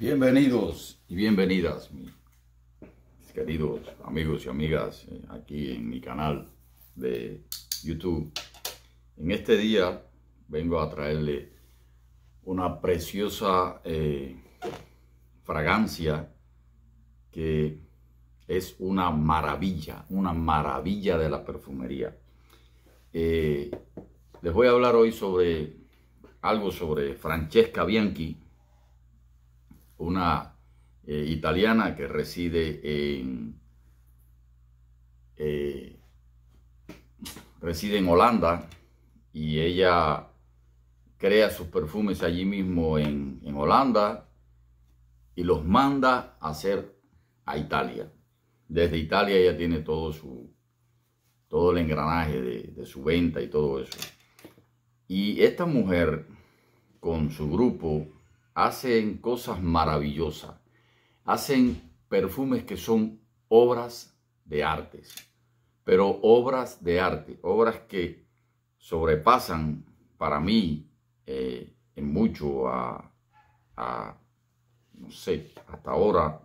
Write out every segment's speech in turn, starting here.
Bienvenidos y bienvenidas, mis queridos amigos y amigas, eh, aquí en mi canal de YouTube. En este día vengo a traerle una preciosa eh, fragancia que es una maravilla, una maravilla de la perfumería. Eh, les voy a hablar hoy sobre algo sobre Francesca Bianchi, una eh, italiana que reside en, eh, reside en Holanda y ella crea sus perfumes allí mismo en, Holanda y los manda a hacer a Italia. Desde Italia ella tiene todo su todo el engranaje de, de su venta y todo eso. Y esta mujer con su grupo hacen cosas maravillosas, hacen perfumes que son obras de artes, pero obras de arte, obras que sobrepasan para mí eh, en mucho a, no sé, hasta ahora,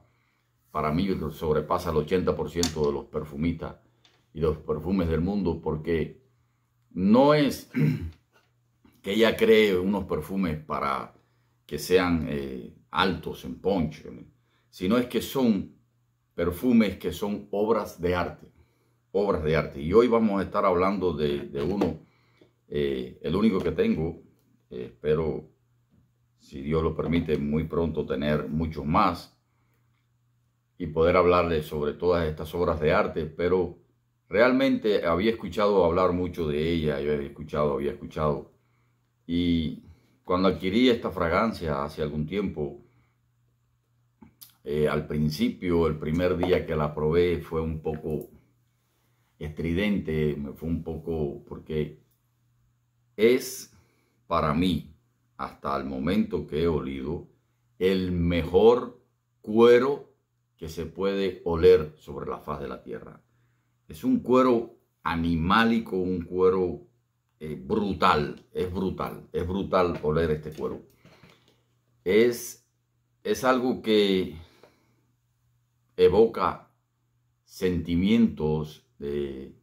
para mí sobrepasa el 80% de los perfumistas y los perfumes del mundo, porque no es que ella cree unos perfumes para que sean eh, altos en ponche, sino es que son perfumes que son obras de arte, obras de arte. Y hoy vamos a estar hablando de, uno, eh, el único que tengo, espero, eh, si Dios lo permite, muy pronto tener muchos más y poder hablarles sobre todas estas obras de arte, pero realmente había escuchado hablar mucho de ella, yo había escuchado, había escuchado, y cuando adquirí esta fragancia hace algún tiempo, eh, al principio, el primer día que la probé fue un poco estridente, me fue un poco porque es para mí, hasta el momento que he olido, el mejor cuero que se puede oler sobre la faz de la tierra. Es un cuero animálico, un cuero eh, brutal, es brutal, es brutal oler este cuero. Es, es algo que evoca sentimientos de,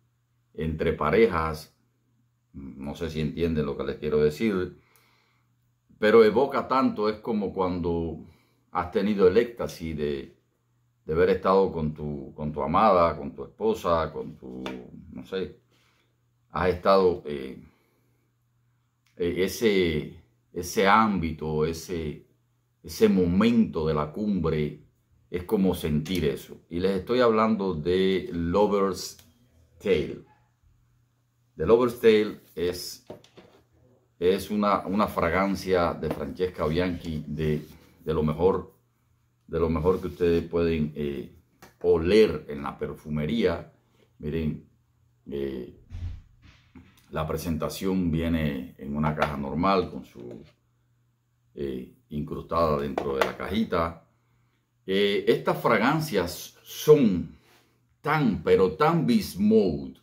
entre parejas, no sé si entienden lo que les quiero decir, pero evoca tanto, es como cuando has tenido el éxtasis de, de haber estado con tu, con tu amada, con tu esposa, con tu, no sé, ha estado eh, e, ese, ese ámbito, ese, ese momento de la cumbre, es como sentir eso. Y les estoy hablando de Lover's Tale. The Lover's Tale es, es una, una fragancia de Francesca Bianchi de, lo mejor de lo mejor que ustedes pueden eh, oler en la perfumería. Miren, eh, la presentación viene en una caja normal con su eh, incrustada dentro de la cajita. Eh, estas fragancias son tan, pero tan bismode,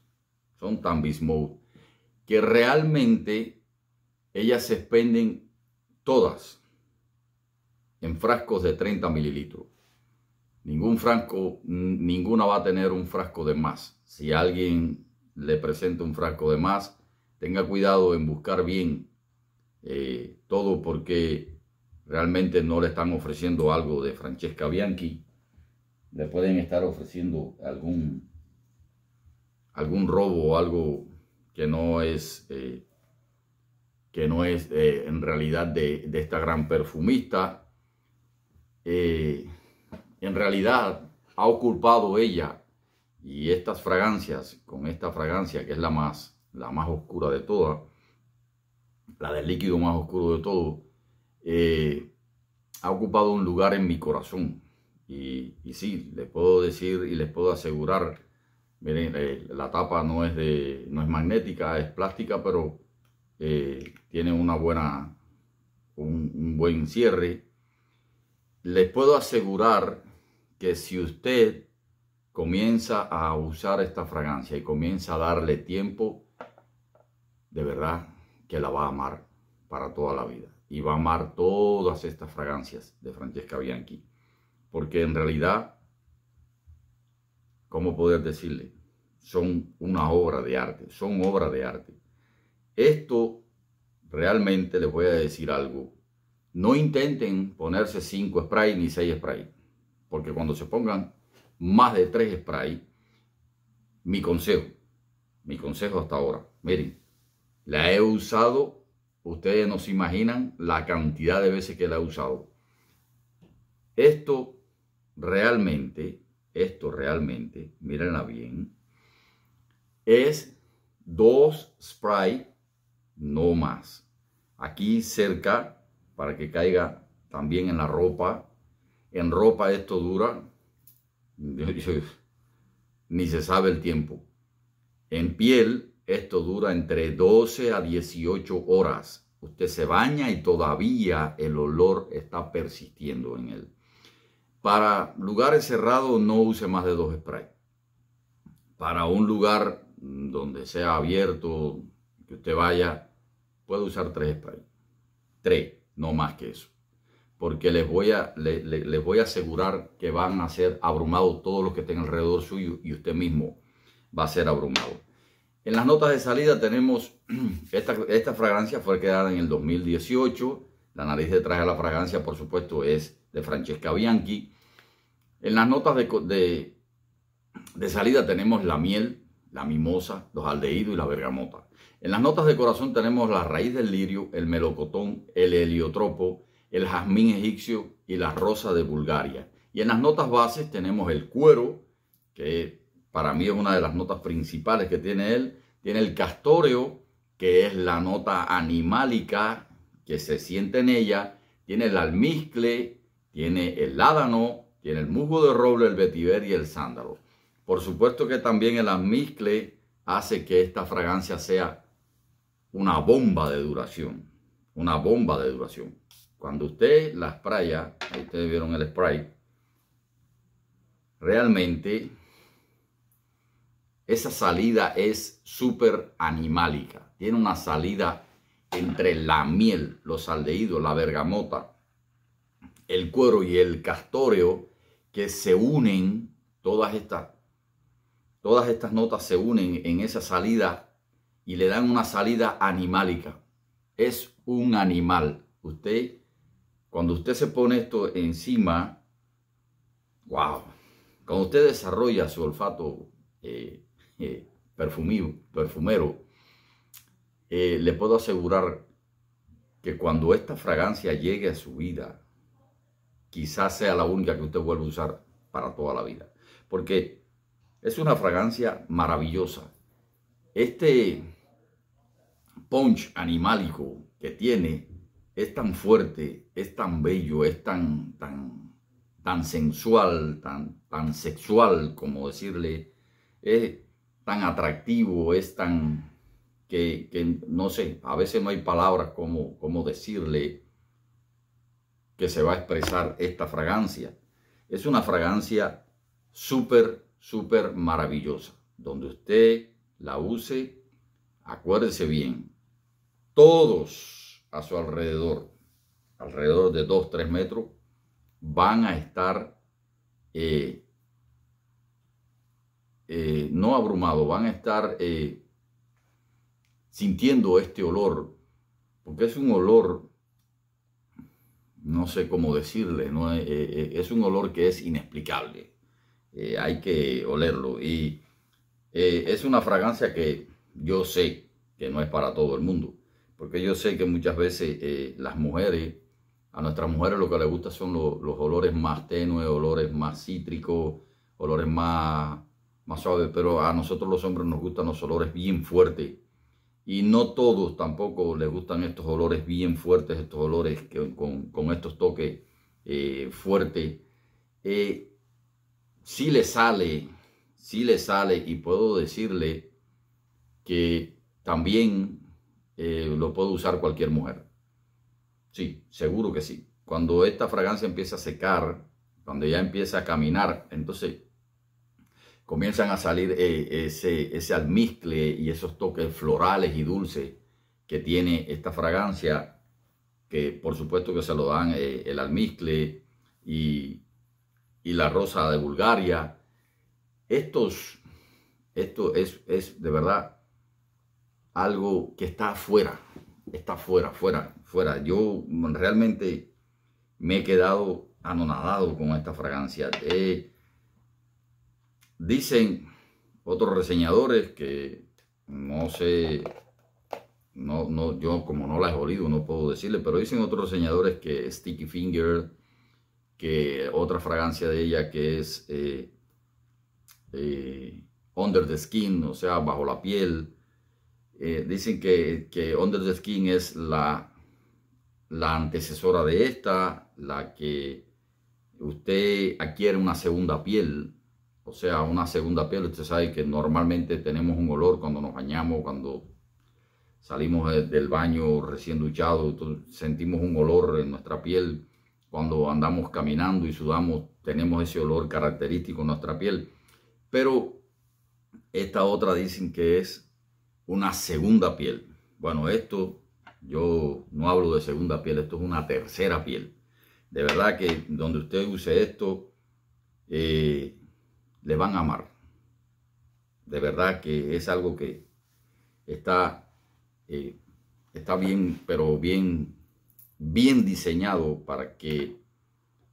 son tan bismode, que realmente ellas se expenden todas en frascos de 30 mililitros. Ningún frasco, ninguna va a tener un frasco de más. Si alguien le presenta un frasco de más, tenga cuidado en buscar bien eh, todo porque realmente no le están ofreciendo algo de Francesca Bianchi. Le pueden estar ofreciendo algún, algún robo o algo que no es, eh, que no es eh, en realidad de, de, esta gran perfumista. en realidad ha ocupado ella y estas fragancias, con esta fragancia que es la más la más oscura de todas, la del líquido más oscuro de todo, eh, ha ocupado un lugar en mi corazón. Y, sí, les puedo decir y les puedo asegurar, miren, eh, la tapa no es, de, no es magnética, es plástica, pero eh, tiene una buena, un, un buen cierre. Les puedo asegurar que si usted comienza a usar esta fragancia y comienza a darle tiempo, de verdad que la va a amar para toda la vida. Y va a amar todas estas fragancias de Francesca Bianchi. Porque en realidad, ¿cómo poder decirle? Son una obra de arte, son obra de arte. Esto realmente les voy a decir algo. No intenten ponerse 5 spray ni 6 spray. Porque cuando se pongan más de 3 spray, mi consejo, mi consejo hasta ahora, miren, la he usado, ustedes no se imaginan la cantidad de veces que la he usado. Esto realmente, esto realmente, mírenla bien, es dos spray, no más. Aquí cerca, para que caiga también en la ropa. En ropa esto dura, ni se sabe el tiempo. En piel esto dura entre 12 a 18 horas. Usted se baña y todavía el olor está persistiendo en él. Para lugares cerrados no use más de dos sprays. Para un lugar donde sea abierto, que usted vaya, puede usar tres sprays. Tres, no más que eso. Porque les voy, a, les voy a asegurar que van a ser abrumados todos los que estén alrededor suyo y usted mismo va a ser abrumado. En las notas de salida tenemos esta, fragancia fue creada en el 2018. La nariz detrás de la fragancia, por supuesto, es de Francesca Bianchi. En las notas de, de salida tenemos la miel, la mimosa, los aldeídos y la bergamota. En las notas de corazón tenemos la raíz del lirio, el melocotón, el heliotropo, el jazmín egipcio y la rosa de Bulgaria. Y en las notas bases tenemos el cuero, que para mí es una de las notas principales que tiene él, tiene el castoreo, que es la nota animálica que se siente en ella. Tiene el almizcle, tiene el ládano, tiene el musgo de roble, el vetiver y el sándalo. Por supuesto que también el almizcle hace que esta fragancia sea una bomba de duración. Una bomba de duración. Cuando usted la spraya, ahí ustedes vieron el spray, realmente esa salida es súper animálica. Tiene una salida entre la miel, los aldehídos, la bergamota, el cuero y el castoreo que se unen, todas estas, todas estas notas se unen en esa salida y le dan una salida animálica. Es un animal. Usted, cuando usted se pone esto encima, wow, cuando usted desarrolla su olfato, eh, eh, perfumero, eh, le puedo asegurar que cuando esta fragancia llegue a su vida, quizás sea la única que usted vuelva a usar para toda la vida. Porque es una fragancia maravillosa. Este punch animálico que tiene es tan fuerte, es tan bello, es tan, tan, tan sensual, tan, tan sexual, como decirle, es, tan atractivo, es tan que, no sé, a veces no hay palabras como, como decirle que se va a expresar esta fragancia. Es una fragancia súper, súper maravillosa. Donde usted la use, acuérdese bien, todos a su alrededor, alrededor de 2, tres metros, van a estar eh, eh, no abrumado, van a estar eh, sintiendo este olor, porque es un olor, no sé cómo decirle, no, eh, es un olor que es inexplicable, hay que olerlo y es una fragancia que yo sé que no es para todo el mundo, porque yo sé que muchas veces las mujeres, a nuestras mujeres lo que les gusta son los olores más tenues, olores más cítricos, olores más más suave, pero a nosotros los hombres nos gustan los olores bien fuertes. Y no todos tampoco les gustan estos olores bien fuertes, estos olores que, con, con, estos toques eh, fuertes. Eh, si le sale, si le sale, y puedo decirle que también eh, lo puede usar cualquier mujer. Sí, seguro que sí. Cuando esta fragancia empieza a secar, cuando ya empieza a caminar, entonces comienzan a salir eh, ese, ese almizcle y esos toques florales y dulces que tiene esta fragancia, que por supuesto que se lo dan eh, el almizcle y, la rosa de Bulgaria. Estos, esto es, es de verdad algo que está afuera, está fuera, fuera, fuera. Yo realmente me he quedado anonadado con esta fragancia. de... Eh, Dicen otros reseñadores que no sé, no, no, yo como no la he olido no puedo decirle, pero dicen otros reseñadores que Sticky Finger, que otra fragancia de ella que es eh, eh, Under the Skin, o sea, bajo la piel. Eh, dicen que, que, Under the Skin es la, la antecesora de esta, la que usted adquiere una segunda piel o sea, una segunda piel. Usted sabe que normalmente tenemos un olor cuando nos bañamos, cuando salimos del baño recién duchado, sentimos un olor en nuestra piel. Cuando andamos caminando y sudamos, tenemos ese olor característico en nuestra piel. Pero esta otra dicen que es una segunda piel. Bueno, esto yo no hablo de segunda piel, esto es una tercera piel. De verdad que donde usted use esto, eh, le van a amar. De verdad que es algo que está, eh, está bien, pero bien, bien diseñado para que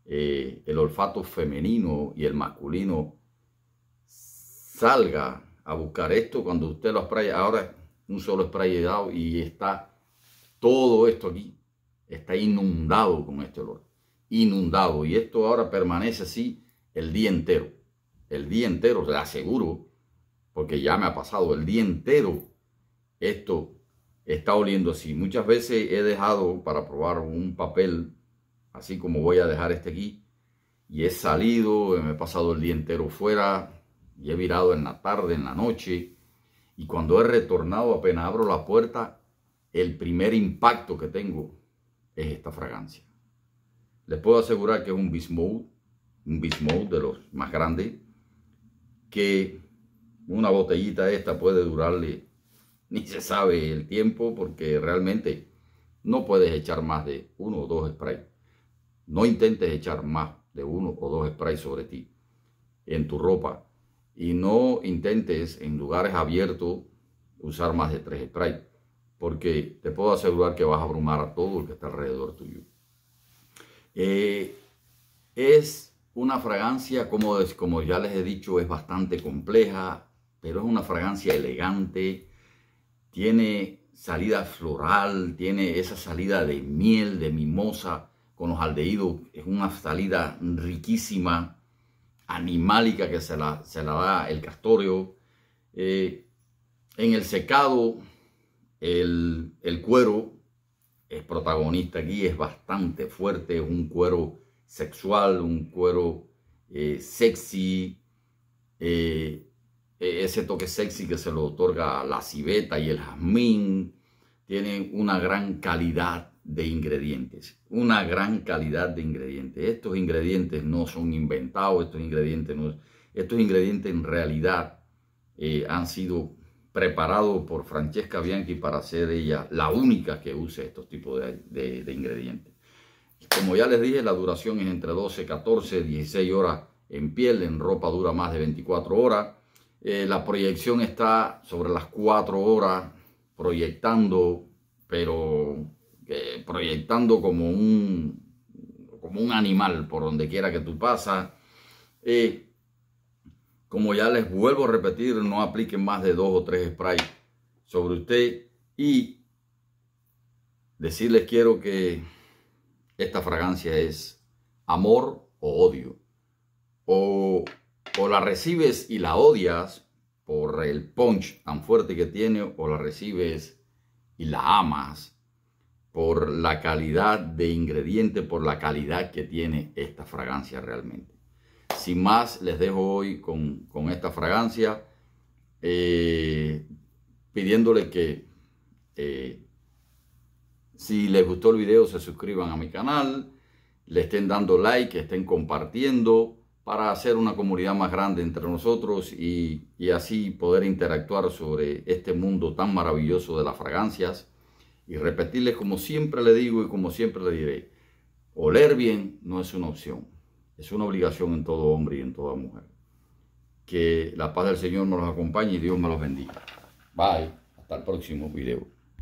eh, el olfato femenino y el masculino salga a buscar esto cuando usted lo spray. Ahora un solo spray dado y está todo esto aquí, está inundado con este olor, inundado. Y esto ahora permanece así el día entero el día entero, le aseguro, porque ya me ha pasado el día entero, esto está oliendo así. Muchas veces he dejado para probar un papel, así como voy a dejar este aquí, y he salido, me he pasado el día entero fuera, y he virado en la tarde, en la noche, y cuando he retornado, apenas abro la puerta, el primer impacto que tengo es esta fragancia. Les puedo asegurar que es un bismuth, un bismuth de los más grandes, que una botellita esta puede durarle, ni se sabe el tiempo, porque realmente no puedes echar más de uno o dos sprays. No intentes echar más de uno o dos sprays sobre ti, en tu ropa. Y no intentes en lugares abiertos usar más de tres sprays, porque te puedo asegurar que vas a abrumar a todo el que está alrededor tuyo. Eh, es una fragancia, como, como ya les he dicho, es bastante compleja, pero es una fragancia elegante. Tiene salida floral, tiene esa salida de miel, de mimosa, con los aldehídos. Es una salida riquísima, animálica que se la, se la da el castorio. Eh, en el secado, el, el cuero es protagonista aquí, es bastante fuerte, es un cuero sexual, un cuero eh, sexy, eh, e-, ese toque sexy que se lo otorga la civeta y el jazmín, tienen una gran calidad de ingredientes, una gran calidad de ingredientes. Estos ingredientes no son inventados, estos ingredientes no, estos ingredientes en realidad eh, han sido preparados por Francesca Bianchi para ser ella la única que use estos tipos de ingredientes. Como ya les dije, la duración es entre 12, 14, 16 horas en piel, en ropa dura más de 24 horas. Eh, la proyección está sobre las 4 horas proyectando, pero eh, proyectando como un, como un animal por donde quiera que tú pasas. Eh, como ya les vuelvo a repetir, no apliquen más de 2 o 3 sprays sobre usted y decirles quiero que esta fragancia es amor o odio. O, o la recibes y la odias por el punch tan fuerte que tiene, o la recibes y la amas por la calidad de ingrediente, por la calidad que tiene esta fragancia realmente. Sin más, les dejo hoy con, con esta fragancia, eh, pidiéndole que eh, si les gustó el video, se suscriban a mi canal, le estén dando like, estén compartiendo para hacer una comunidad más grande entre nosotros y, así poder interactuar sobre este mundo tan maravilloso de las fragancias y repetirles como siempre le digo y como siempre le diré, oler bien no es una opción, es una obligación en todo hombre y en toda mujer. Que la paz del Señor nos acompañe y Dios me los bendiga. Bye, hasta el próximo video.